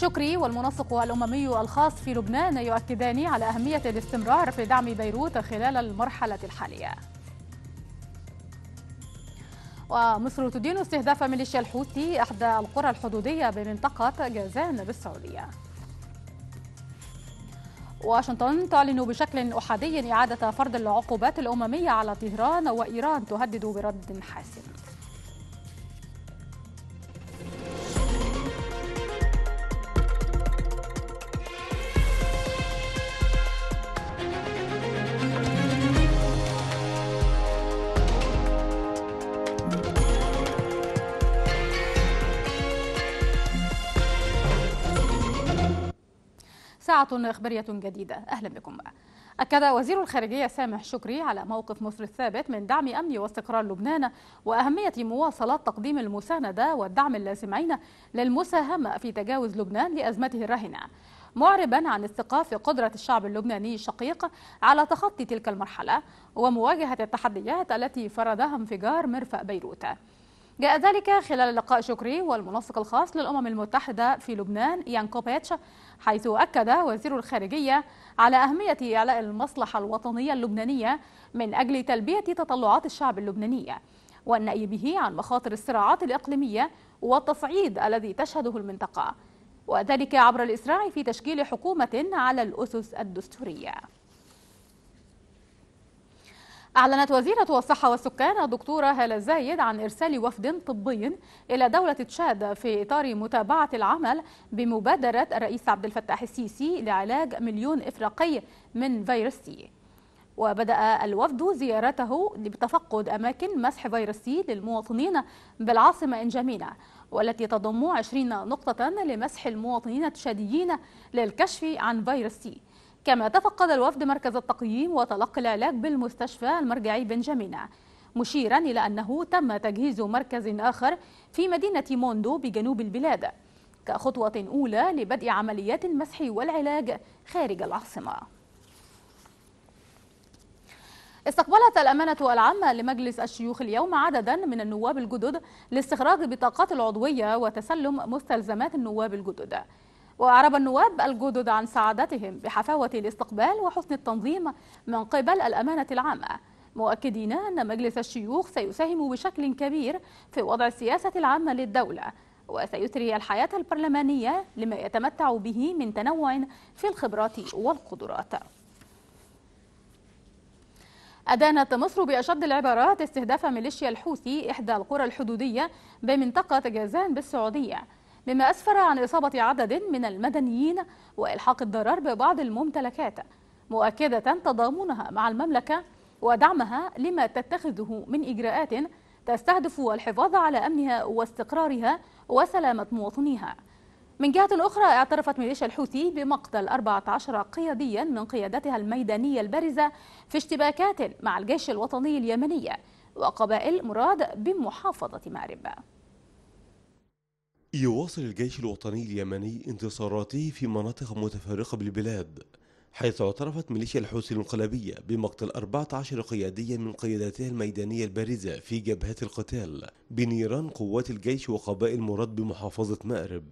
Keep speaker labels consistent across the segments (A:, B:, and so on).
A: شكري والمنسق الأممي الخاص في لبنان يؤكدان على أهمية الاستمرار في دعم بيروت خلال المرحلة الحالية ومصر تدين استهداف ميليشيا الحوثي إحدى القرى الحدودية بمنطقة جازان بالسعودية واشنطن تعلن بشكل أحادي إعادة فرض العقوبات الأممية على طهران وإيران تهدد برد حاسم إخبارية جديدة أهلا بكم أكد وزير الخارجية سامح شكري على موقف مصر الثابت من دعم أمن واستقرار لبنان وأهمية مواصلة تقديم المساندة والدعم اللازمين للمساهمة في تجاوز لبنان لأزمته الراهنة معربا عن استقاف قدرة الشعب اللبناني الشقيق على تخطي تلك المرحلة ومواجهة التحديات التي فرضها انفجار مرفأ بيروت جاء ذلك خلال لقاء شكري والمنسق الخاص للأمم المتحدة في لبنان يان كوبيتش حيث أكد وزير الخارجية على أهمية إعلاء المصلحة الوطنية اللبنانية من أجل تلبية تطلعات الشعب اللبناني والنأي به عن مخاطر الصراعات الإقليمية والتصعيد الذي تشهده المنطقة وذلك عبر الإسراع في تشكيل حكومة على الأسس الدستورية أعلنت وزيرة الصحة والسكان الدكتورة هالة زايد عن إرسال وفد طبي إلى دولة تشاد في إطار متابعة العمل بمبادرة الرئيس عبد الفتاح السيسي لعلاج مليون إفريقي من فيروس سي وبدأ الوفد زيارته بتفقد أماكن مسح فيروس سي للمواطنين بالعاصمة إنجامينا والتي تضم 20 نقطة لمسح المواطنين التشاديين للكشف عن فيروس سي كما تفقد الوفد مركز التقييم وتلقي العلاج بالمستشفى المرجعي بنجامينا مشيرا إلى أنه تم تجهيز مركز آخر في مدينة موندو بجنوب البلاد كخطوة أولى لبدء عمليات المسح والعلاج خارج العاصمة استقبلت الأمانة العامة لمجلس الشيوخ اليوم عددا من النواب الجدد لاستخراج بطاقات العضوية وتسلم مستلزمات النواب الجدد وأعرب النواب الجدد عن سعادتهم بحفاوة الاستقبال وحسن التنظيم من قبل الأمانة العامة مؤكدين أن مجلس الشيوخ سيساهم بشكل كبير في وضع السياسة العامة للدولة وسيثري الحياة البرلمانية لما يتمتع به من تنوع في الخبرات والقدرات أدانت مصر بأشد العبارات استهداف ميليشيا الحوثي إحدى القرى الحدودية بمنطقة جازان بالسعودية مما أسفر عن إصابة عدد من المدنيين وإلحاق الضرر ببعض الممتلكات مؤكدة تضامنها مع المملكة ودعمها لما تتخذه من إجراءات تستهدف الحفاظ على أمنها واستقرارها وسلامة مواطنيها من جهة أخرى اعترفت ميليشيا الحوثي بمقتل 14 قياديا من قيادتها الميدانية البارزة في اشتباكات مع الجيش الوطني اليمني وقبائل مراد بمحافظة مأرب
B: يواصل الجيش الوطني اليمني انتصاراته في مناطق متفرقة بالبلاد حيث اعترفت ميليشيا الحوثي الانقلابية بمقتل 14 قياديا من قياداتها الميدانية البارزة في جبهات القتال بنيران قوات الجيش وقبائل مراد بمحافظة مأرب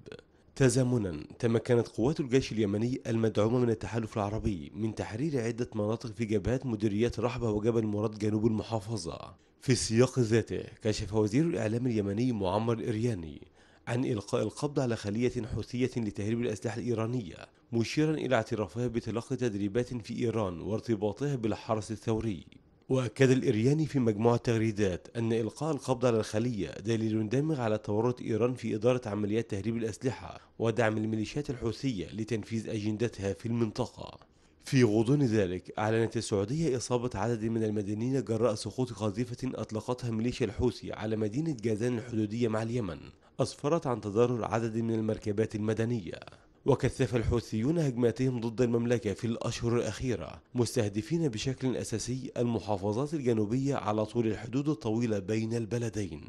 B: تزامنا تمكنت قوات الجيش اليمني المدعومة من التحالف العربي من تحرير عدة مناطق في جبهات مديريات رحبة وجبل مراد جنوب المحافظة في السياق ذاته كشف وزير الإعلام اليمني معمر الإرياني عن إلقاء القبض على خلية حوثية لتهريب الأسلحة الإيرانية مشيرا إلى اعترافها بتلقي تدريبات في إيران وارتباطها بالحرس الثوري وأكد الإرياني في مجموعة تغريدات أن إلقاء القبض على الخلية دليل دامغ على تورط إيران في إدارة عمليات تهريب الأسلحة ودعم الميليشيات الحوثية لتنفيذ أجندتها في المنطقة في غضون ذلك أعلنت السعودية إصابة عدد من المدنيين جراء سقوط قذيفة أطلقتها ميليشيا الحوثي على مدينة جازان الحدودية مع اليمن أسفرت عن تضرر عدد من المركبات المدنية وكثف الحوثيون هجماتهم ضد المملكة في الأشهر الأخيرة مستهدفين بشكل أساسي المحافظات الجنوبية على طول الحدود الطويلة بين البلدين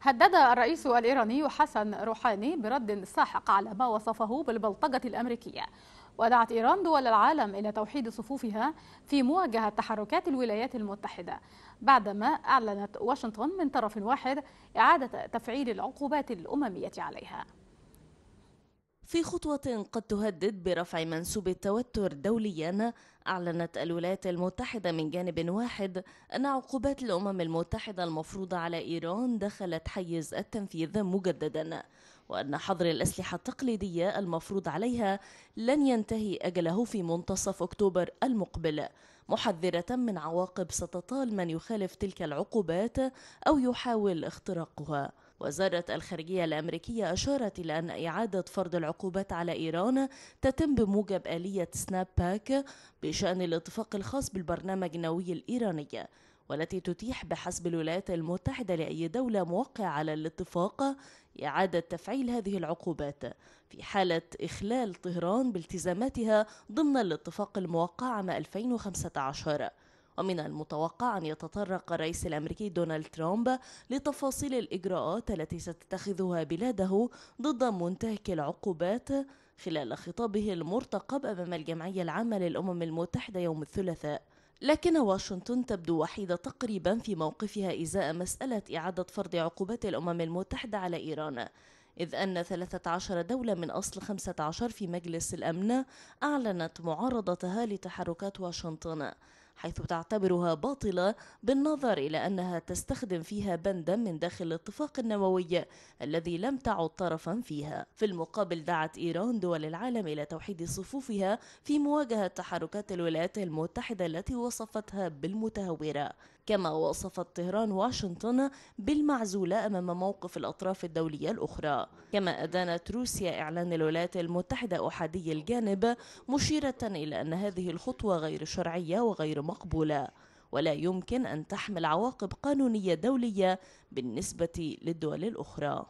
A: هدد الرئيس الإيراني حسن روحاني برد ساحق على ما وصفه بالبلطجة الأمريكية ودعت إيران دول العالم إلى توحيد صفوفها في مواجهة تحركات الولايات المتحدة بعدما أعلنت واشنطن من طرف واحد إعادة تفعيل العقوبات الأممية عليها
C: في خطوة قد تهدد برفع منسوب التوتر دوليا أعلنت الولايات المتحدة من جانب واحد أن عقوبات الأمم المتحدة المفروضة على إيران دخلت حيز التنفيذ مجددا وأن حظر الأسلحة التقليدية المفروض عليها لن ينتهي أجله في منتصف أكتوبر المقبل محذرة من عواقب ستطال من يخالف تلك العقوبات أو يحاول اختراقها وزارة الخارجية الأمريكية أشارت إلى أن إعادة فرض العقوبات على إيران تتم بموجب آلية سناب باك بشأن الاتفاق الخاص بالبرنامج النووي الإيراني والتي تتيح بحسب الولايات المتحدة لأي دولة موقعة على الاتفاق إعادة تفعيل هذه العقوبات في حالة إخلال طهران بالتزاماتها ضمن الاتفاق الموقع عام 2015 ومن المتوقع أن يتطرق الرئيس الأمريكي دونالد ترامب لتفاصيل الإجراءات التي ستتخذها بلاده ضد منتهك العقوبات خلال خطابه المرتقب أمام الجمعية العامة للأمم المتحدة يوم الثلاثاء لكن واشنطن تبدو وحيدة تقريبا في موقفها إزاء مسألة إعادة فرض عقوبات الأمم المتحدة على إيران إذ أن 13 دولة من أصل 15 في مجلس الأمن أعلنت معارضتها لتحركات واشنطن حيث تعتبرها باطلة بالنظر إلى أنها تستخدم فيها بندا من داخل الاتفاق النووي الذي لم تعد طرفا فيها في المقابل دعت إيران دول العالم إلى توحيد صفوفها في مواجهة تحركات الولايات المتحدة التي وصفتها بالمتهورة كما وصفت طهران واشنطن بالمعزولة أمام موقف الأطراف الدولية الأخرى كما أدانت روسيا إعلان الولايات المتحدة أحادي الجانب مشيرة إلى أن هذه الخطوة غير شرعية وغير مقبولة ولا يمكن أن تحمل عواقب قانونية دولية بالنسبة للدول الأخرى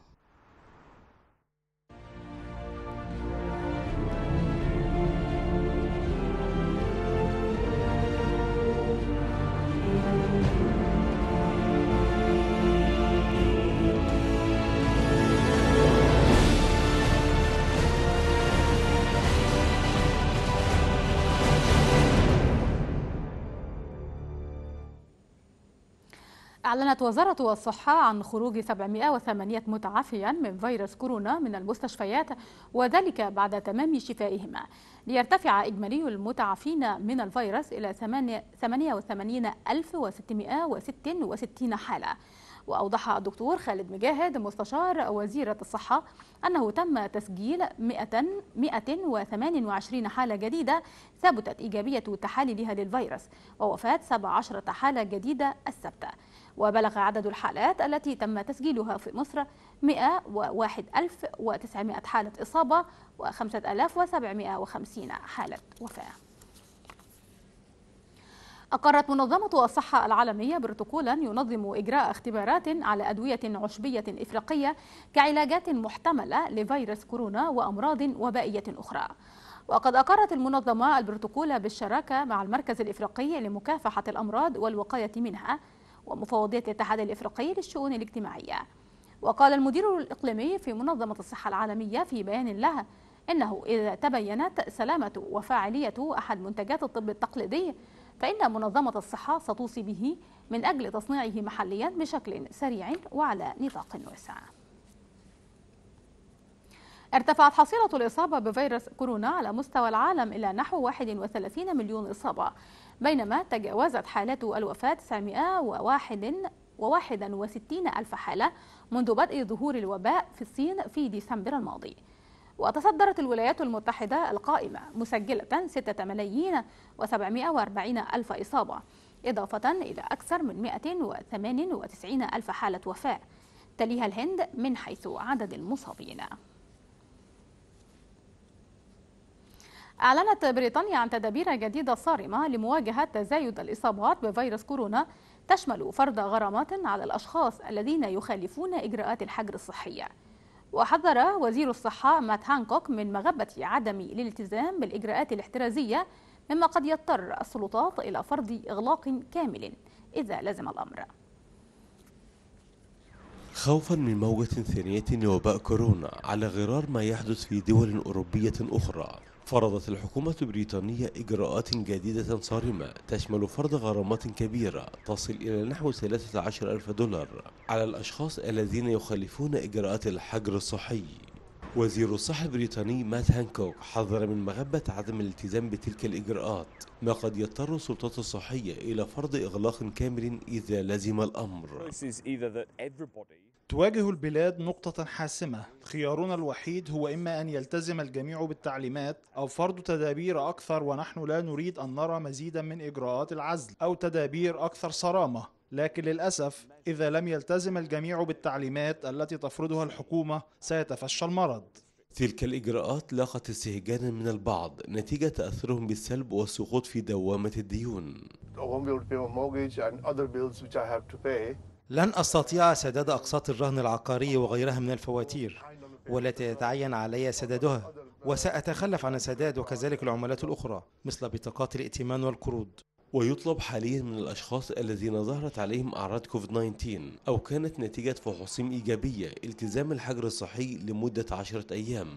A: أعلنت وزارة الصحة عن خروج 708 متعافيا من فيروس كورونا من المستشفيات وذلك بعد تمام شفائهم ليرتفع إجمالي المتعافين من الفيروس إلى 88666 حالة وأوضح الدكتور خالد مجاهد مستشار وزيرة الصحة أنه تم تسجيل 128 حالة جديدة ثبتت إيجابية تحاليلها للفيروس ووفاة 17 حالة جديدة السبت وبلغ عدد الحالات التي تم تسجيلها في مصر 101900 حالة إصابة و5750 حالة وفاة أقرت منظمة الصحة العالمية بروتوكولا ينظم إجراء اختبارات على أدوية عشبية إفريقية كعلاجات محتملة لفيروس كورونا وأمراض وبائية أخرى وقد أقرت المنظمة البروتوكول بالشراكة مع المركز الإفريقي لمكافحة الأمراض والوقاية منها ومفوضية الاتحاد الإفريقي للشؤون الاجتماعية وقال المدير الإقليمي في منظمة الصحة العالمية في بيان لها إنه إذا تبينت سلامة وفاعلية أحد منتجات الطب التقليدي فإن منظمة الصحة ستوصي به من أجل تصنيعه محليا بشكل سريع وعلى نطاق واسع ارتفعت حصيلة الإصابة بفيروس كورونا على مستوى العالم إلى نحو 31 مليون إصابة بينما تجاوزت حالات الوفاة 961 ألف حالة منذ بدء ظهور الوباء في الصين في ديسمبر الماضي وتصدرت الولايات المتحدة القائمة مسجلة 6 ملايين و740 ألف إصابة إضافة إلى أكثر من 198 ألف حالة وفاة تليها الهند من حيث عدد المصابين أعلنت بريطانيا عن تدابير جديدة صارمة لمواجهة تزايد الإصابات بفيروس كورونا تشمل فرض غرامات على الأشخاص الذين يخالفون إجراءات الحجر الصحية وحذر وزير الصحة مات هانكوك من مغبة عدم الالتزام بالإجراءات الاحترازية مما قد يضطر السلطات إلى فرض إغلاق كامل إذا لزم الأمر
B: خوفا من موجة ثانية لوباء كورونا على غرار ما يحدث في دول أوروبية أخرى فرضت الحكومة البريطانية إجراءات جديدة صارمة تشمل فرض غرامات كبيرة تصل إلى نحو 13 ألف دولار على الأشخاص الذين يخالفون إجراءات الحجر الصحي وزير الصحة البريطاني مات هانكوك حذر من مغبة عدم الالتزام بتلك الإجراءات ما قد يضطر السلطات الصحية إلى فرض إغلاق كامل إذا لزم الأمر تواجه البلاد نقطة حاسمة خيارنا الوحيد هو إما أن يلتزم الجميع بالتعليمات أو فرض تدابير أكثر ونحن لا نريد أن نرى مزيدا من إجراءات العزل أو تدابير أكثر صرامة لكن للأسف إذا لم يلتزم الجميع بالتعليمات التي تفرضها الحكومة سيتفشى المرض تلك الإجراءات لاقت استهجانا من البعض نتيجة تأثرهم بالسلب والسقوط في دوامة الديون لن أستطيع سداد أقساط الرهن العقاري وغيرها من الفواتير والتي يتعين علي سدادها وسأتخلف عن السداد وكذلك العملات الأخرى مثل بطاقات الائتمان والقروض ويطلب حاليا من الأشخاص الذين ظهرت عليهم أعراض كوفيد-19 أو كانت نتيجة فحوصهم إيجابية التزام الحجر الصحي لمدة عشرة أيام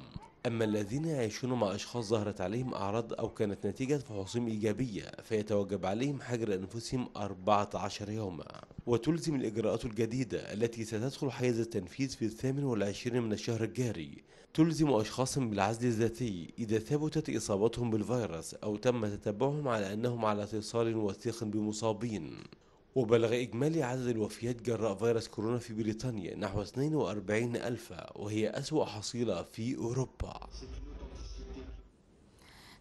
B: أما الذين يعيشون مع أشخاص ظهرت عليهم أعراض أو كانت نتيجة فحوصهم إيجابية فيتوجب عليهم حجر أنفسهم 14 يوما وتلزم الإجراءات الجديدة التي ستدخل حيز التنفيذ في الثامن والعشرين من الشهر الجاري تلزم أشخاص بالعزل الذاتي إذا ثبتت إصابتهم بالفيروس أو تم تتبعهم على أنهم على اتصال وثيق بمصابين وبلغ إجمالي عدد الوفيات جراء فيروس كورونا في بريطانيا نحو 42 ألف وهي أسوأ حصيلة في أوروبا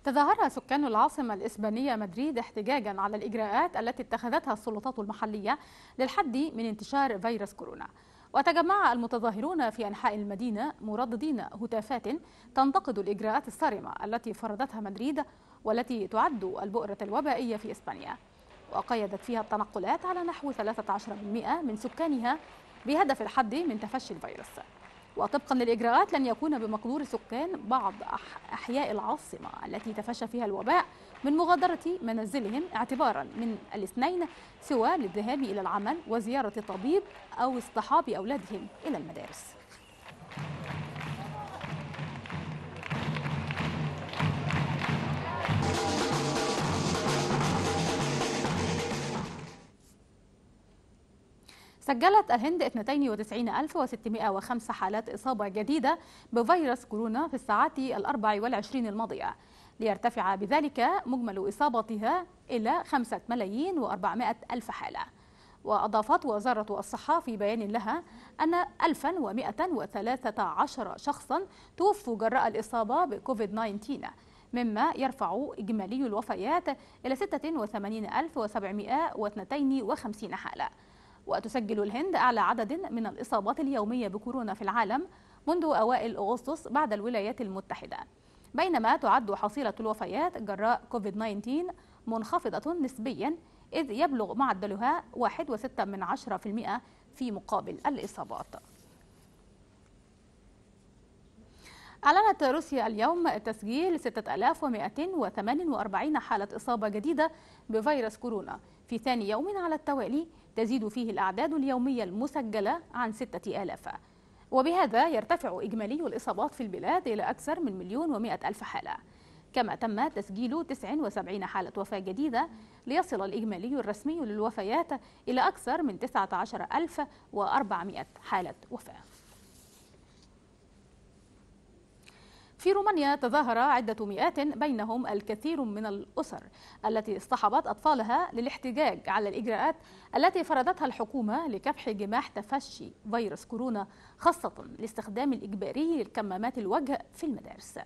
A: تظاهر سكان العاصمة الإسبانية مدريد احتجاجا على الإجراءات التي اتخذتها السلطات المحلية للحد من انتشار فيروس كورونا وتجمع المتظاهرون في أنحاء المدينة مرددين هتافات تنتقد الإجراءات الصارمة التي فرضتها مدريد والتي تعد البؤرة الوبائية في إسبانيا وقيدت فيها التنقلات على نحو 13% من سكانها بهدف الحد من تفشي الفيروس وطبقا للإجراءات لن يكون بمقدور سكان بعض أحياء العاصمة التي تفشى فيها الوباء من مغادرة منازلهم اعتبارا من الاثنين سوى للذهاب إلى العمل وزيارة الطبيب أو اصطحاب أولادهم إلى المدارس سجلت الهند 92605 حالات إصابة جديدة بفيروس كورونا في الساعات الأربع والعشرين الماضية ليرتفع بذلك مجمل إصابتها إلى 5 ملايين و ألف حالة وأضافت وزارة الصحة في بيان لها أن 1113 شخصا توفوا جراء الإصابة بكوفيد 19 مما يرفع إجمالي الوفيات إلى 86752 حالة وتسجل الهند أعلى عدد من الإصابات اليومية بكورونا في العالم منذ أوائل أغسطس بعد الولايات المتحدة بينما تعد حصيلة الوفيات جراء كوفيد 19 منخفضة نسبيا إذ يبلغ معدلها 1.6 من في مقابل الإصابات أعلنت روسيا اليوم تسجيل 6248 حالة إصابة جديدة بفيروس كورونا في ثاني يوم على التوالي تزيد فيه الأعداد اليومية المسجلة عن ستة آلاف وبهذا يرتفع إجمالي الإصابات في البلاد إلى أكثر من مليون ومائة ألف حالة كما تم تسجيل 79 حالة وفاة جديدة ليصل الإجمالي الرسمي للوفيات إلى أكثر من 19400 حالة وفاة في رومانيا تظاهر عدة مئات بينهم الكثير من الأسر التي اصطحبت أطفالها للاحتجاج على الإجراءات التي فرضتها الحكومة لكبح جماح تفشي فيروس كورونا خاصة الاستخدام الإجباري للكمامات الوجه في المدارس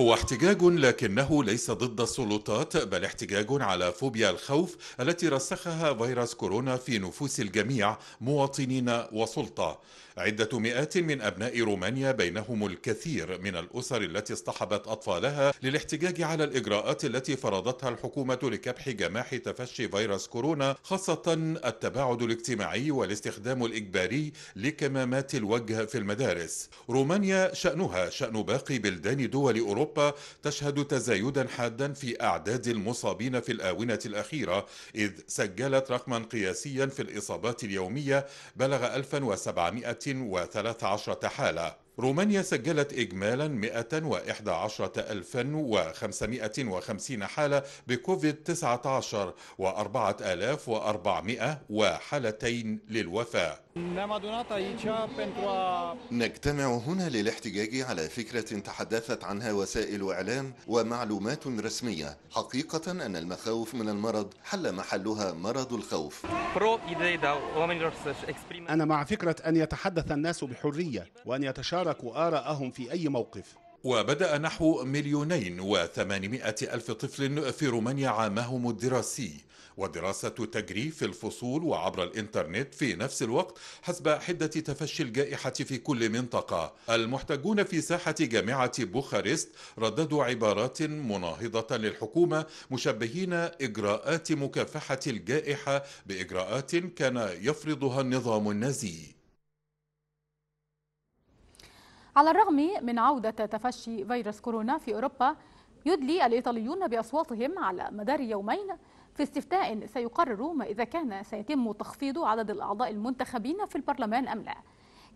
D: هو احتجاج لكنه ليس ضد السلطات بل احتجاج على فوبيا الخوف التي رسخها فيروس كورونا في نفوس الجميع مواطنين وسلطه عدة مئات من أبناء رومانيا بينهم الكثير من الأسر التي اصطحبت أطفالها للاحتجاج على الإجراءات التي فرضتها الحكومة لكبح جماح تفشي فيروس كورونا خاصة التباعد الاجتماعي والاستخدام الإجباري لكمامات الوجه في المدارس رومانيا شأنها شأن باقي بلدان دول أوروبا تشهد تزايدا حادا في أعداد المصابين في الآونة الأخيرة إذ سجلت رقما قياسيا في الإصابات اليومية بلغ 1700 وثلاث عشرة حالة رومانيا سجلت إجمالا 111550 حالة بكوفيد-19 و4400 وحالتين للوفاة نجتمع هنا للاحتجاج على فكرة تحدثت عنها وسائل إعلام ومعلومات رسمية حقيقة أن المخاوف من المرض حل محلها مرض الخوف أنا مع فكرة أن يتحدث الناس بحرية وأن يتشارك شاركوا آراءهم في أي موقف وبدأ نحو مليونين وثمانمائة ألف طفل في رومانيا عامهم الدراسي ودراسة تجري في الفصول وعبر الإنترنت في نفس الوقت حسب حدة تفشي الجائحة في كل منطقة المحتجون في ساحة جامعة بوخارست رددوا عبارات مناهضة للحكومة مشبهين إجراءات مكافحة الجائحة بإجراءات كان يفرضها النظام النازي
A: على الرغم من عودة تفشي فيروس كورونا في أوروبا يدلي الإيطاليون بأصواتهم على مدار يومين في استفتاء سيقرر ما إذا كان سيتم تخفيض عدد الأعضاء المنتخبين في البرلمان أم لا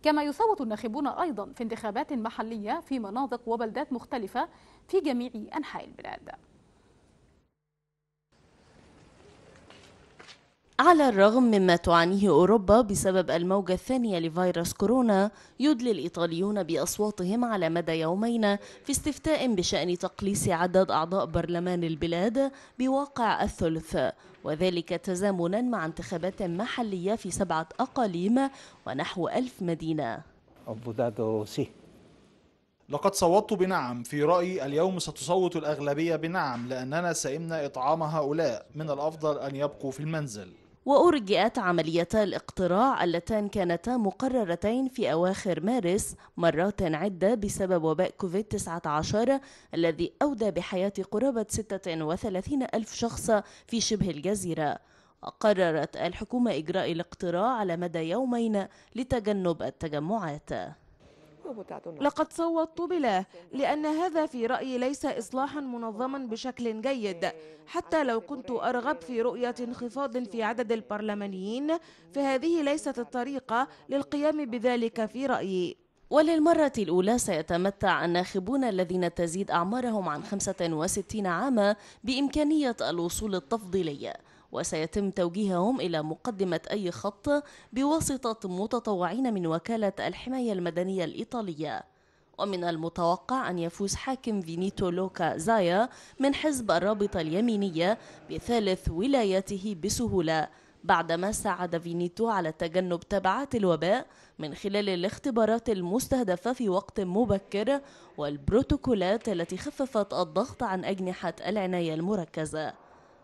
A: كما يصوت الناخبون أيضا في انتخابات محلية في مناطق وبلدات مختلفة في جميع أنحاء البلاد
C: على الرغم مما تعانيه أوروبا بسبب الموجة الثانية لفيروس كورونا يدلي الإيطاليون بأصواتهم على مدى يومين في استفتاء بشأن تقليص عدد أعضاء برلمان البلاد بواقع الثلث وذلك تزامنا مع انتخابات محلية في سبعة أقاليم ونحو ألف مدينة
B: لقد صوتت بنعم في رأيي اليوم ستصوت الأغلبية بنعم لأننا سئمنا إطعام هؤلاء من الأفضل أن يبقوا في المنزل
C: وأرجئت عمليتا الاقتراع اللتان كانتا مقررتين في أواخر مارس مرات عدة بسبب وباء كوفيد-19 الذي أودى بحياة قرابة 36 ألف شخص في شبه الجزيرة قررت الحكومة إجراء الاقتراع على مدى يومين لتجنب التجمعات
E: لقد صوتت بلا لأن هذا في رأيي ليس إصلاحا منظما بشكل جيد حتى لو كنت أرغب في رؤية انخفاض في عدد البرلمانيين فهذه ليست الطريقة للقيام بذلك في
C: رأيي وللمرة الأولى سيتمتع الناخبون الذين تزيد أعمارهم عن 65 عاما بإمكانية الوصول التفضيلي وسيتم توجيههم إلى مقدمة أي خط بواسطة متطوعين من وكالة الحماية المدنية الإيطالية ومن المتوقع أن يفوز حاكم فينيتو لوكا زايا من حزب الرابطة اليمينية بثالث ولاياته بسهولة بعدما ساعد فينيتو على تجنب تبعات الوباء من خلال الاختبارات المستهدفة في وقت مبكر والبروتوكولات التي خففت الضغط عن أجنحة العناية المركزة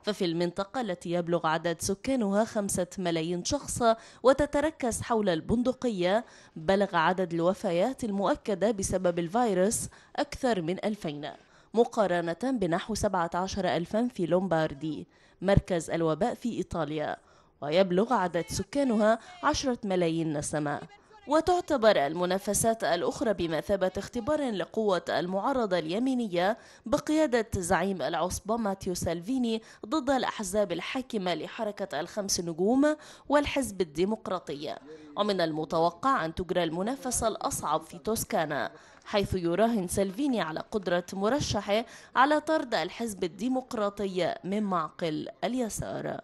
C: ففي المنطقة التي يبلغ عدد سكانها خمسة ملايين شخص وتتركز حول البندقية بلغ عدد الوفيات المؤكدة بسبب الفيروس أكثر من 2000 مقارنة بنحو عشر ألفا في لومباردي مركز الوباء في إيطاليا ويبلغ عدد سكانها عشرة ملايين نسمة وتعتبر المنافسات الأخرى بمثابة اختبار لقوة المعارضة اليمينية بقيادة زعيم العصبة ماتيو سالفيني ضد الأحزاب الحاكمة لحركة الخمس نجوم والحزب الديمقراطي ومن المتوقع أن تجرى المنافسة الأصعب في توسكانا حيث يراهن سالفيني على قدرة مرشحه على طرد الحزب الديمقراطي من معقل اليسار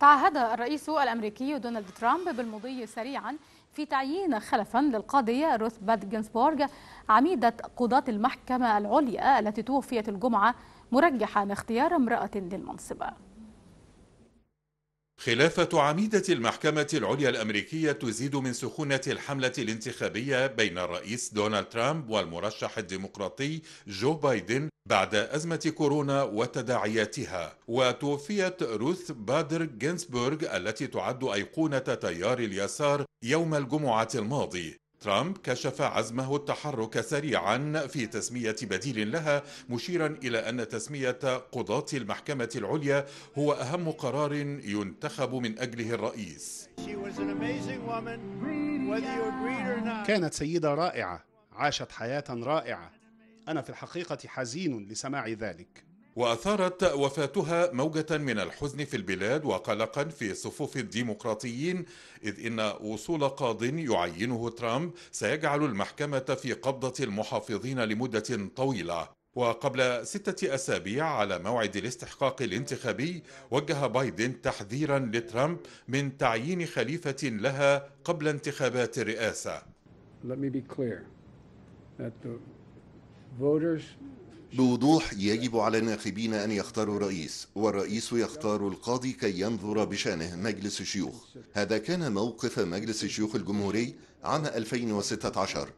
A: تعهد الرئيس الأمريكي دونالد ترامب بالمضي سريعا في تعيين خلفا للقاضية روث باد جينسبورغ عميدة قضاة المحكمة العليا التي توفيت الجمعة مرجحا اختيار امرأة للمنصب
D: خلافة عميدة المحكمة العليا الأمريكية تزيد من سخونة الحملة الانتخابية بين الرئيس دونالد ترامب والمرشح الديمقراطي جو بايدن بعد أزمة كورونا وتداعياتها وتوفيت روث بادر جينسبورغ التي تعد أيقونة تيار اليسار يوم الجمعة الماضي ترامب كشف عزمه التحرك سريعا في تسمية بديل لها مشيرا إلى أن تسمية قضاة المحكمة العليا هو أهم قرار ينتخب من أجله الرئيس كانت سيدة رائعة عاشت حياة رائعة أنا في الحقيقة حزين لسماع ذلك وأثارت وفاتها موجة من الحزن في البلاد وقلقا في صفوف الديمقراطيين إذ إن وصول قاض يعينه ترامب سيجعل المحكمة في قبضة المحافظين لمدة طويلة وقبل ستة أسابيع على موعد الاستحقاق الانتخابي وجه بايدن تحذيرا لترامب من تعيين خليفة لها قبل انتخابات الرئاسة
E: Let me be clear that the
D: voters بوضوح يجب على الناخبين أن يختاروا رئيس والرئيس يختار القاضي كي ينظر بشأنه مجلس الشيوخ هذا كان موقف مجلس الشيوخ الجمهوري عام 2016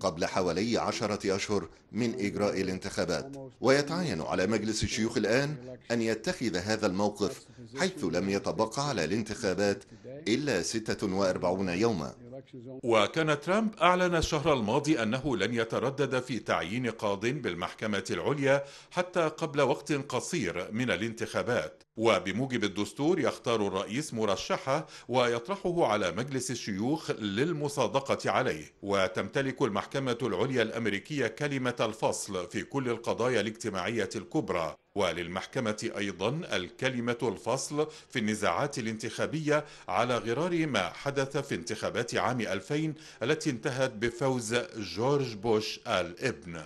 D: قبل حوالي عشرة أشهر من إجراء الانتخابات ويتعين على مجلس الشيوخ الآن أن يتخذ هذا الموقف حيث لم يتبقى على الانتخابات إلا 46 يوما وكان ترامب أعلن الشهر الماضي أنه لن يتردد في تعيين قاض بالمحكمة العليا حتى قبل وقت قصير من الانتخابات وبموجب الدستور يختار الرئيس مرشحه ويطرحه على مجلس الشيوخ للمصادقه عليه وتمتلك المحكمه العليا الامريكيه كلمه الفصل في كل القضايا الاجتماعيه الكبرى وللمحكمه ايضا الكلمه الفصل في النزاعات الانتخابيه على غرار ما حدث في انتخابات عام 2000 التي انتهت بفوز جورج بوش الابن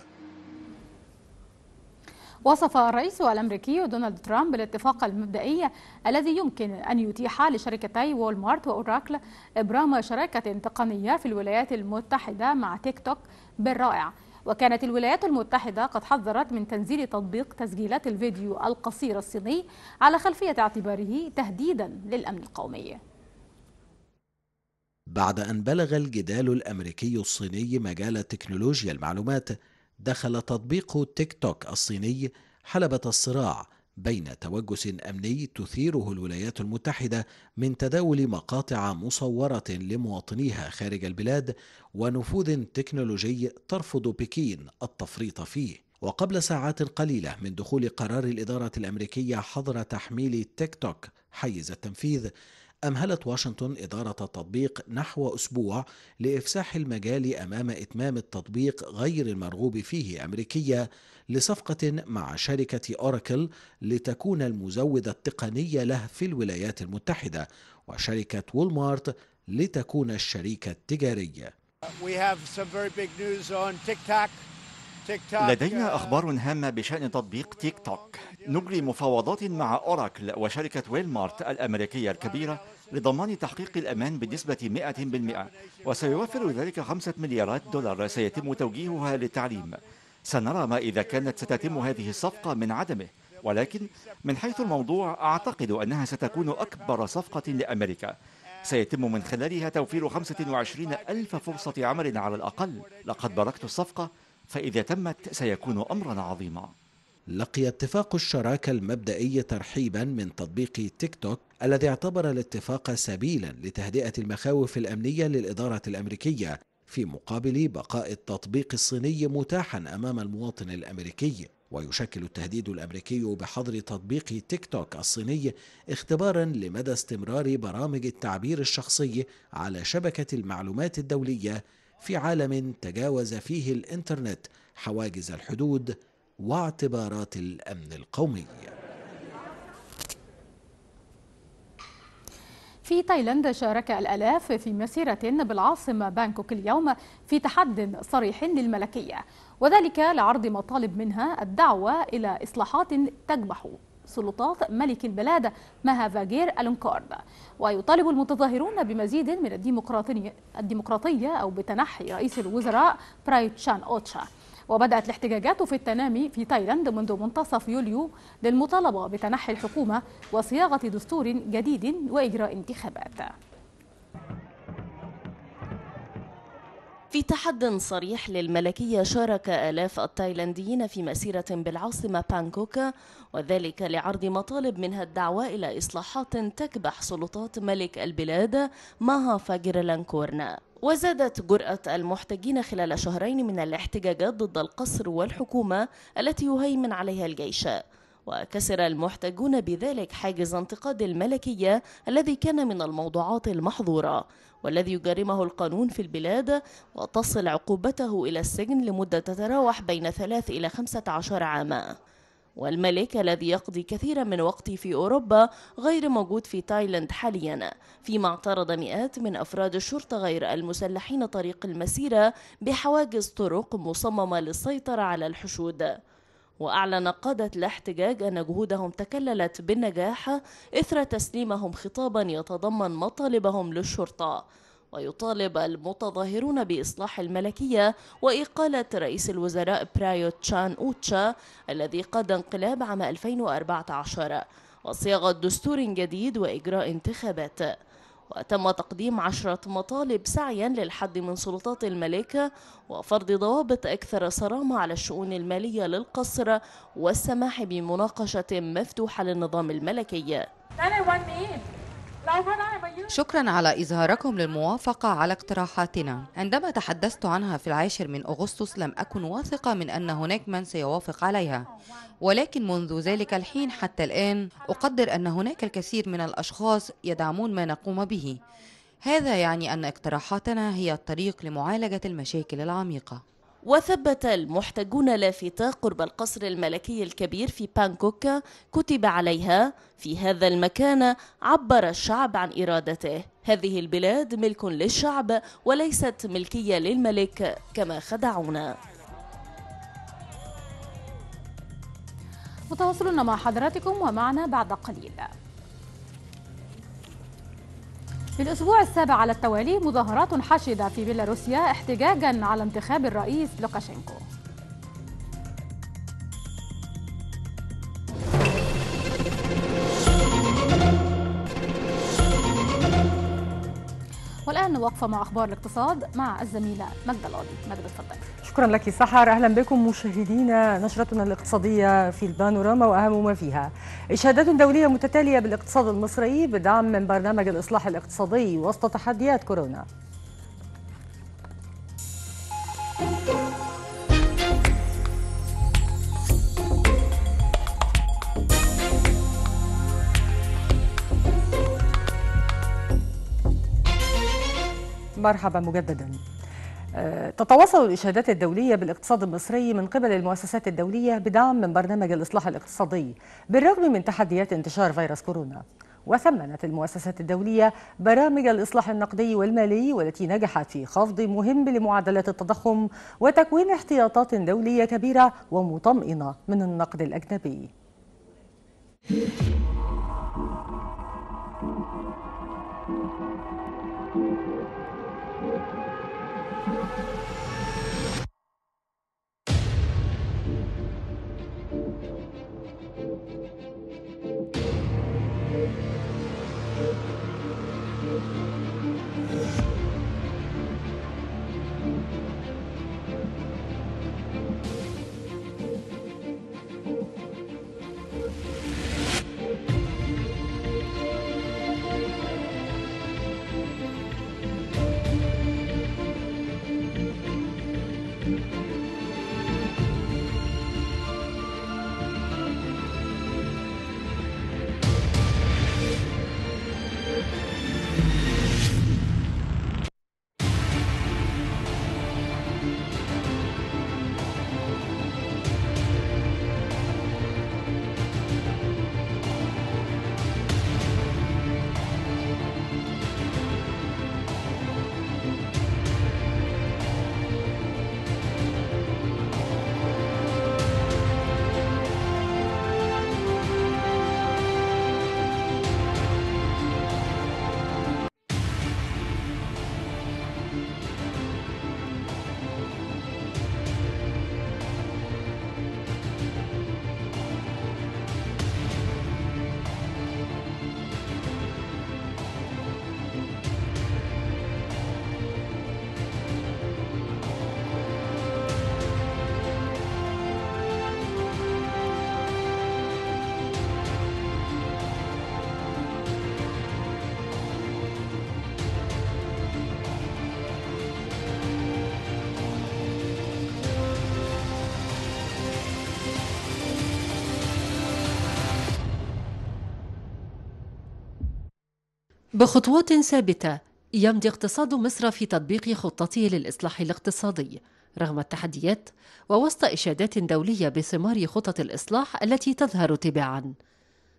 A: وصف الرئيس الامريكي دونالد ترامب الاتفاق المبدئي الذي يمكن ان يتيح لشركتي وولمارت واوراكل ابرام شراكه تقنيه في الولايات المتحده مع تيك توك بالرائع وكانت الولايات المتحدة قد حذرت من تنزيل تطبيق تسجيلات الفيديو القصير الصيني على خلفية اعتباره تهديدا للأمن القومي
F: بعد أن بلغ الجدال الأمريكي الصيني مجال تكنولوجيا المعلومات دخل تطبيق تيك توك الصيني حلبة الصراع بين توجس امني تثيره الولايات المتحده من تداول مقاطع مصوره لمواطنيها خارج البلاد ونفوذ تكنولوجي ترفض بكين التفريط فيه وقبل ساعات قليله من دخول قرار الاداره الامريكيه حظر تحميل تيك توك حيز التنفيذ أمهلت واشنطن إدارة التطبيق نحو أسبوع لإفساح المجال أمام إتمام التطبيق غير المرغوب فيه أمريكية لصفقة مع شركة أوراكل لتكون المزودة التقنية له في الولايات المتحدة وشركة وولمارت لتكون الشريك التجاري.
E: We have some very big news on TikTok. لدينا
F: أخبار
B: هامة بشأن تطبيق تيك توك نجري مفاوضات مع أوراكل وشركة ويلمارت الأمريكية الكبيرة لضمان تحقيق الأمان بنسبة 100% وسيوفر ذلك 5 مليارات دولار سيتم توجيهها للتعليم سنرى ما إذا كانت ستتم هذه الصفقة من عدمه ولكن من حيث الموضوع أعتقد أنها ستكون أكبر صفقة لأمريكا سيتم من خلالها توفير 25 ألف فرصة عمل على الأقل لقد باركت الصفقة فإذا تمت سيكون أمرا
F: عظيما لقي اتفاق الشراكة المبدئي ترحيبا من تطبيق تيك توك الذي اعتبر الاتفاق سبيلا لتهدئة المخاوف الأمنية للإدارة الأمريكية في مقابل بقاء التطبيق الصيني متاحا أمام المواطن الأمريكي ويشكل التهديد الامريكي بحظر تطبيق تيك توك الصيني اختبارا لمدى استمرار برامج التعبير الشخصي على شبكه المعلومات الدوليه في عالم تجاوز فيه الانترنت حواجز الحدود واعتبارات الامن القومي
A: في تايلاند شارك الألاف في مسيرة بالعاصمة بانكوك اليوم في تحد صريح للملكية وذلك لعرض مطالب منها الدعوة إلى إصلاحات تجمح سلطات ملك البلاد مهافاجير الانكارد ويطالب المتظاهرون بمزيد من الديمقراطية, الديمقراطية أو بتنحي رئيس الوزراء برايتشان أوتشا وبدأت الاحتجاجات في التنامي في تايلاند منذ منتصف يوليو للمطالبة بتنحي الحكومة وصياغة دستور جديد وإجراء انتخابات
C: في تحد صريح للملكية شارك آلاف التايلانديين في مسيرة بالعاصمة بانكوكا وذلك لعرض مطالب منها الدعوة إلى إصلاحات تكبح سلطات ملك البلاد ماها فاجرلانكورن وزادت جرأة المحتجين خلال شهرين من الاحتجاجات ضد القصر والحكومة التي يهيمن عليها الجيش وكسر المحتجون بذلك حاجز انتقاد الملكية الذي كان من الموضوعات المحظورة والذي يجرمه القانون في البلاد وتصل عقوبته إلى السجن لمدة تتراوح بين ثلاث إلى خمسة عشر عاما والملك الذي يقضي كثيرا من وقته في أوروبا غير موجود في تايلاند حاليا فيما اعترض مئات من أفراد الشرطة غير المسلحين طريق المسيرة بحواجز طرق مصممة للسيطرة على الحشود وأعلن قادة الاحتجاج أن جهودهم تكللت بالنجاح إثر تسليمهم خطابا يتضمن مطالبهم للشرطة ويطالب المتظاهرون بإصلاح الملكية وإقالة رئيس الوزراء برايو تشان أوتشا الذي قاد انقلاب عام 2014 وصياغة دستور جديد وإجراء انتخابات وتم تقديم عشرة مطالب سعيا للحد من سلطات الملكة وفرض ضوابط أكثر صرامة على الشؤون المالية للقصر والسماح بمناقشة مفتوحة للنظام الملكي
E: شكرا على إظهاركم للموافقة على اقتراحاتنا عندما تحدثت عنها في العاشر من أغسطس لم أكن واثقة من أن هناك من سيوافق عليها ولكن منذ ذلك الحين حتى الآن أقدر أن هناك الكثير من الأشخاص يدعمون ما نقوم به هذا يعني أن اقتراحاتنا هي الطريق لمعالجة المشاكل العميقة وثبت المحتجون لافتة قرب
C: القصر الملكي الكبير في بانكوك كتب عليها في هذا المكان عبر الشعب عن إرادته هذه البلاد ملك للشعب وليست ملكية للملك كما خدعونا
A: متواصلون مع حضراتكم ومعنا بعد قليل في الأسبوع السابع على التوالي مظاهرات حشدة في بيلاروسيا احتجاجا على انتخاب الرئيس لوكاشينكو والآن وقفة مع أخبار الاقتصاد مع الزميلة مجد القاضي مجد اتفضل
G: شكرا لك سحر أهلا بكم مشاهدينا نشرتنا الاقتصادية في البانوراما وأهم ما فيها إشهادات دولية متتالية بالاقتصاد المصري بدعم من برنامج الإصلاح الاقتصادي وسط تحديات كورونا مرحبا مجددا آه، تتواصل الإشهادات الدولية بالاقتصاد المصري من قبل المؤسسات الدولية بدعم من برنامج الإصلاح الاقتصادي بالرغم من تحديات انتشار فيروس كورونا وثمنت المؤسسات الدولية برامج الإصلاح النقدي والمالي والتي نجحت في خفض مهم لمعادلات التضخم وتكوين احتياطات دولية كبيرة ومطمئنة من النقد الأجنبي
H: بخطوات ثابتة يمضي اقتصاد مصر في تطبيق خطته للإصلاح الاقتصادي رغم التحديات ووسط إشادات دولية بثمار خطط الإصلاح التي تظهر تباعا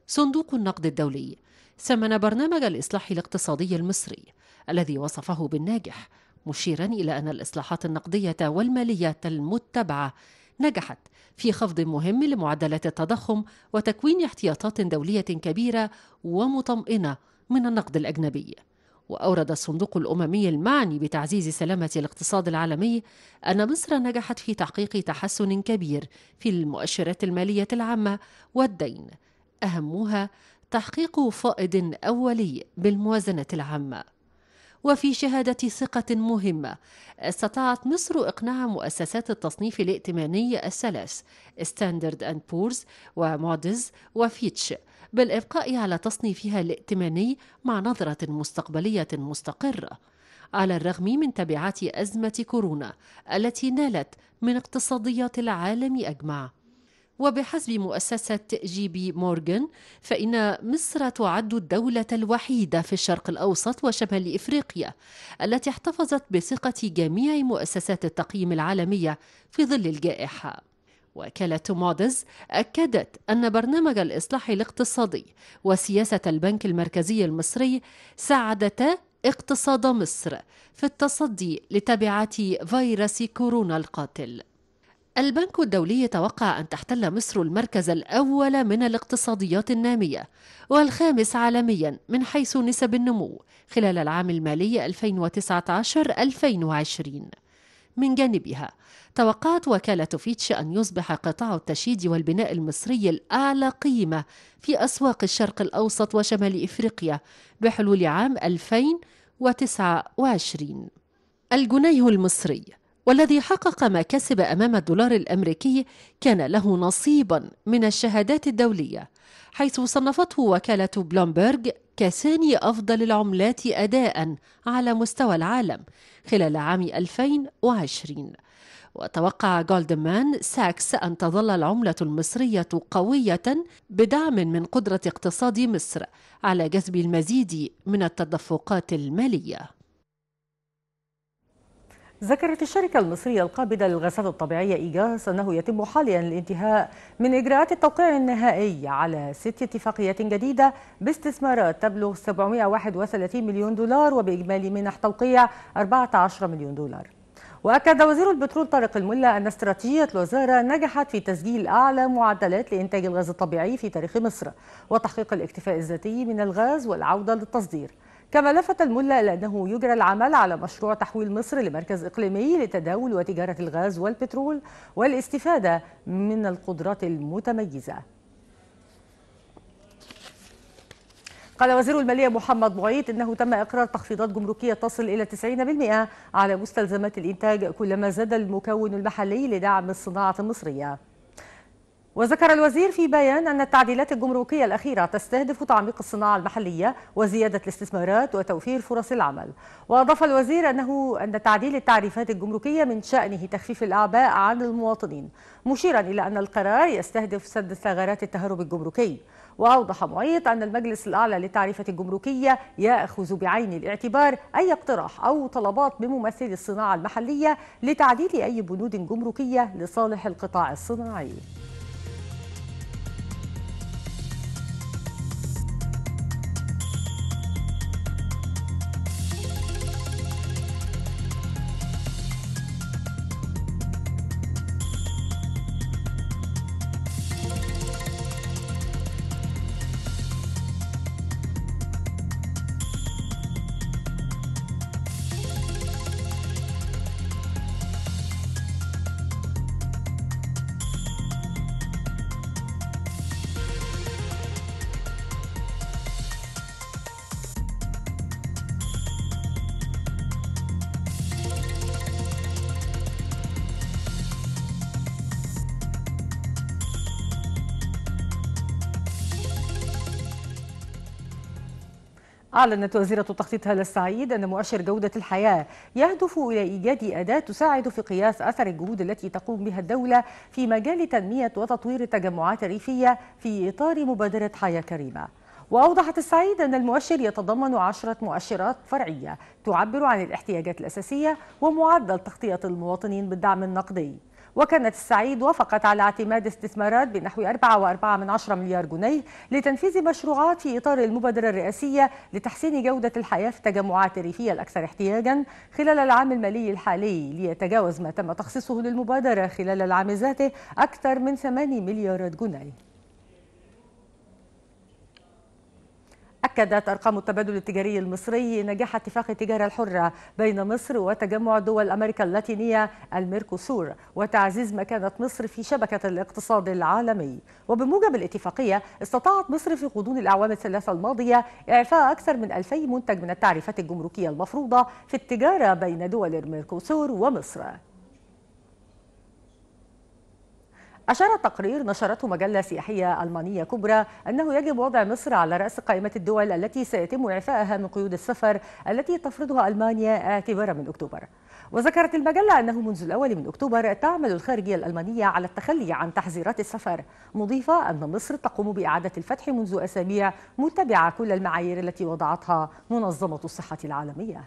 H: صندوق النقد الدولي ثمن برنامج الإصلاح الاقتصادي المصري الذي وصفه بالناجح مشيرا إلى أن الإصلاحات النقدية والمالية المتبعة نجحت في خفض مهم لمعدلات التضخم وتكوين احتياطات دولية كبيرة ومطمئنة من النقد الأجنبي وأورد الصندوق الأممي المعني بتعزيز سلامة الاقتصاد العالمي أن مصر نجحت في تحقيق تحسن كبير في المؤشرات المالية العامة والدين أهمها تحقيق فائض أولي بالموازنة العامة وفي شهادة ثقة مهمة استطاعت مصر إقناع مؤسسات التصنيف الائتماني الثلاث ستاندرد أند بورز ومودز وفيتش بالإبقاء على تصنيفها الائتماني مع نظرة مستقبلية مستقرة على الرغم من تبعات أزمة كورونا التي نالت من اقتصاديات العالم أجمع وبحسب مؤسسة جي بي مورغان فإن مصر تعد الدولة الوحيدة في الشرق الأوسط وشمال إفريقيا التي احتفظت بثقة جميع مؤسسات التقييم العالمية في ظل الجائحة وكالة مودز أكدت أن برنامج الإصلاح الاقتصادي وسياسة البنك المركزي المصري ساعدتا اقتصاد مصر في التصدي لتبعات فيروس كورونا القاتل البنك الدولي توقع أن تحتل مصر المركز الأول من الاقتصاديات النامية والخامس عالميا من حيث نسب النمو خلال العام المالي 2019 2020 من جانبها توقعت وكالة فيتش أن يصبح قطاع التشييد والبناء المصري الأعلى قيمة في أسواق الشرق الأوسط وشمال إفريقيا بحلول عام 2029 الجنيه المصري والذي حقق ما كسب أمام الدولار الأمريكي كان له نصيبا من الشهادات الدولية حيث صنفته وكالة بلومبرغ كثاني أفضل العملات أداء على مستوى العالم خلال عام 2020 وتوقع جولدمان ساكس أن تظل العملة المصرية قوية بدعم من قدرة اقتصاد مصر على جذب
G: المزيد من التدفقات المالية ذكرت الشركة المصرية القابضة للغازات الطبيعية إيجاس أنه يتم حاليا الانتهاء من إجراءات التوقيع النهائي على ست اتفاقيات جديدة باستثمارات تبلغ 731 مليون دولار وبإجمالي منح توقيع 14 مليون دولار وأكد وزير البترول طارق الملا أن استراتيجية الوزارة نجحت في تسجيل أعلى معدلات لإنتاج الغاز الطبيعي في تاريخ مصر وتحقيق الاكتفاء الذاتي من الغاز والعودة للتصدير كما لفت الملا إلى أنه يجرى العمل على مشروع تحويل مصر لمركز إقليمي لتداول وتجارة الغاز والبترول والاستفادة من القدرات المتميزة قال وزير المالية محمد معيط إنه تم إقرار تخفيضات جمركية تصل إلى 90% على مستلزمات الإنتاج كلما زاد المكون المحلي لدعم الصناعة المصرية وذكر الوزير في بيان أن التعديلات الجمركية الأخيرة تستهدف تعميق الصناعة المحلية وزيادة الاستثمارات وتوفير فرص العمل وأضاف الوزير أنه أن تعديل التعريفات الجمركية من شأنه تخفيف الأعباء عن المواطنين مشيرا إلى أن القرار يستهدف سد ثغرات التهرب الجمركي وأوضح معيط أن المجلس الأعلى للتعريفة الجمركية يأخذ بعين الاعتبار أي اقتراح أو طلبات بممثل الصناعة المحلية لتعديل أي بنود جمركية لصالح القطاع الصناعي أعلنت وزيرة التخطيط هالة السعيد أن مؤشر جودة الحياة يهدف إلى إيجاد أداة تساعد في قياس أثر الجهود التي تقوم بها الدولة في مجال تنمية وتطوير التجمعات الريفية في إطار مبادرة حياة كريمة. وأوضحت السعيد أن المؤشر يتضمن عشرة مؤشرات فرعية تعبر عن الاحتياجات الأساسية ومعدل تغطية المواطنين بالدعم النقدي وكانت السعيد وافقت على اعتماد استثمارات بنحو 4.4 مليار جنيه لتنفيذ مشروعات في إطار المبادرة الرئاسية لتحسين جودة الحياة في التجمعات الريفية الأكثر احتياجا خلال العام المالي الحالي ليتجاوز ما تم تخصيصه للمبادرة خلال العام ذاته أكثر من 8 مليارات جنيه أكدت أرقام التبادل التجاري المصري نجاح اتفاق التجارة الحرة بين مصر وتجمع دول أمريكا اللاتينية الميركوسور وتعزيز مكانة مصر في شبكة الاقتصاد العالمي وبموجب الاتفاقية استطاعت مصر في غضون الأعوام الثلاثة الماضية إعفاء أكثر من 2000 منتج من التعريفات الجمركية المفروضة في التجارة بين دول الميركوسور ومصر أشار تقرير نشرته مجلة سياحية ألمانية كبرى أنه يجب وضع مصر على رأس قائمة الدول التي سيتم إعفائها من قيود السفر التي تفرضها ألمانيا اعتبارا من أكتوبر وذكرت المجلة أنه منذ الأول من أكتوبر تعمل الخارجية الألمانية على التخلي عن تحذيرات السفر مضيفة أن مصر تقوم بإعادة الفتح منذ أسابيع متبعة كل المعايير التي وضعتها منظمة الصحة العالمية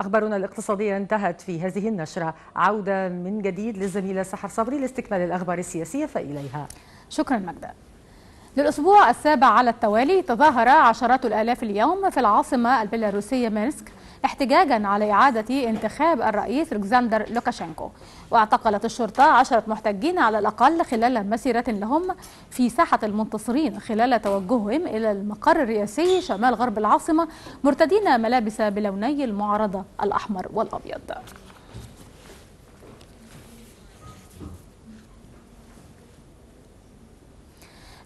G: أخبارنا الاقتصادية انتهت في هذه النشرة عودة من جديد للزميلة سحر صبري لاستكمال الأخبار السياسية فإليها شكرا مجدة للأسبوع السابع على
A: التوالي تظاهر عشرات الآلاف اليوم في العاصمة البيلاروسية مينسك احتجاجا على إعادة انتخاب الرئيس الكسندر لوكاشينكو واعتقلت الشرطة عشرة محتجين على الأقل خلال مسيرة لهم في ساحة المنتصرين خلال توجههم إلى المقر الرئاسي شمال غرب العاصمة مرتدين ملابس بلوني المعارضة الأحمر والأبيض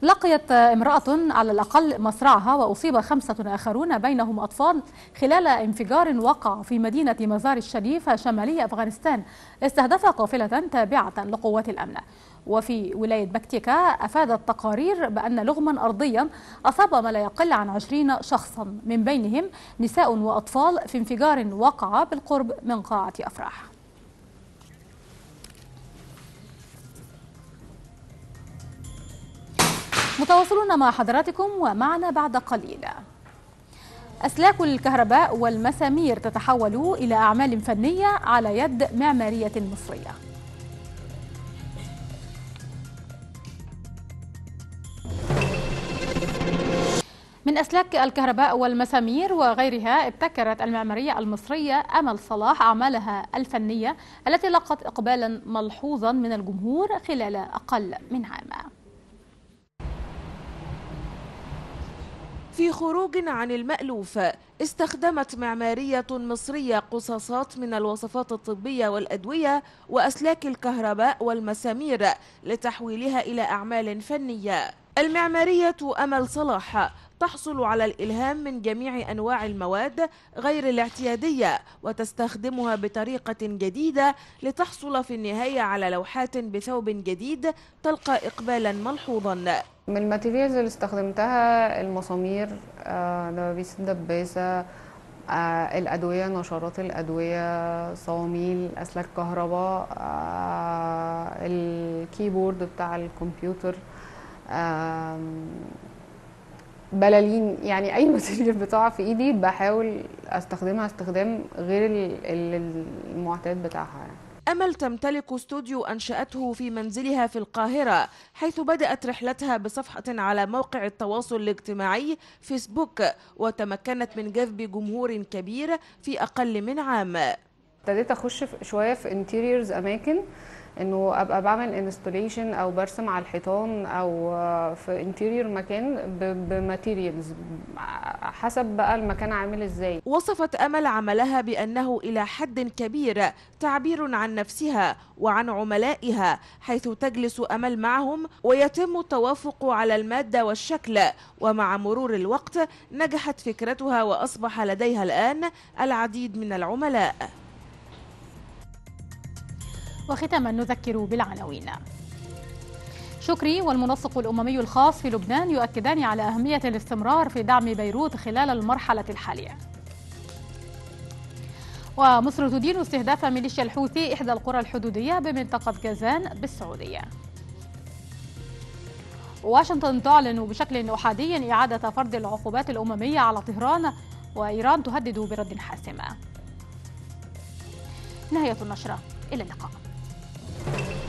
A: لقيت امرأة على الأقل مصرعها وأصيب خمسة آخرون بينهم أطفال خلال انفجار وقع في مدينة مزار الشريف شمالي أفغانستان استهدف قافلة تابعة لقوات الأمن وفي ولاية بكتيكا أفادت تقارير بأن لغما أرضيا أصاب ما لا يقل عن 20 شخصا من بينهم نساء وأطفال في انفجار وقع بالقرب من قاعة أفراح متواصلون مع حضراتكم ومعنا بعد قليل أسلاك الكهرباء والمسامير تتحول إلى أعمال فنية على يد معمارية مصرية من أسلاك الكهرباء والمسامير وغيرها ابتكرت المعمارية المصرية أمل صلاح أعمالها الفنية التي لقت إقبالا ملحوظا من الجمهور خلال أقل من عام
E: في خروج عن المألوف استخدمت معمارية مصرية قصاصات من الوصفات الطبية والأدوية وأسلاك الكهرباء والمسامير لتحويلها إلى أعمال فنية المعمارية أمل صلاح تحصل على الإلهام من جميع أنواع المواد غير الاعتيادية وتستخدمها بطريقة جديدة لتحصل في النهاية على لوحات بثوب جديد تلقى إقبالا ملحوظا
H: من الماتيريالز اللي استخدمتها المسامير آه، دبابيس الدباسة آه، الأدوية نشرات الأدوية صواميل أسلاك كهرباء آه، الكيبورد بتاع الكمبيوتر بلالين يعني اي ماتيريال بتقع في ايدي بحاول استخدمها استخدام غير المعتاد بتاعها يعني.
E: أمل تمتلك استوديو أنشأته في منزلها في القاهرة حيث بدأت رحلتها بصفحة على موقع التواصل الاجتماعي فيسبوك وتمكنت من جذب جمهور كبير في أقل من عام ابتديت
H: أخش شوية في انتيريورز أماكن انه ابقى بعمل انستليشن او برسم على الحيطان او في انتيريور مكان
E: بماتيريالز حسب بقى المكان عامل ازاي وصفت امل عملها بانه الى حد كبير تعبير عن نفسها وعن عملائها حيث تجلس امل معهم ويتم التوافق على الماده والشكل ومع مرور الوقت نجحت فكرتها واصبح لديها الان العديد من العملاء وختاما نذكر بالعناوين
A: شكري والمنسق الأممي الخاص في لبنان يؤكدان على أهمية الاستمرار في دعم بيروت خلال المرحلة الحالية ومصر تدين استهداف ميليشيا الحوثي إحدى القرى الحدودية بمنطقة جازان بالسعودية واشنطن تعلن بشكل أحادي إعادة فرض العقوبات الأممية على طهران وإيران تهدد برد حاسم نهاية النشرة إلى اللقاء Thank you.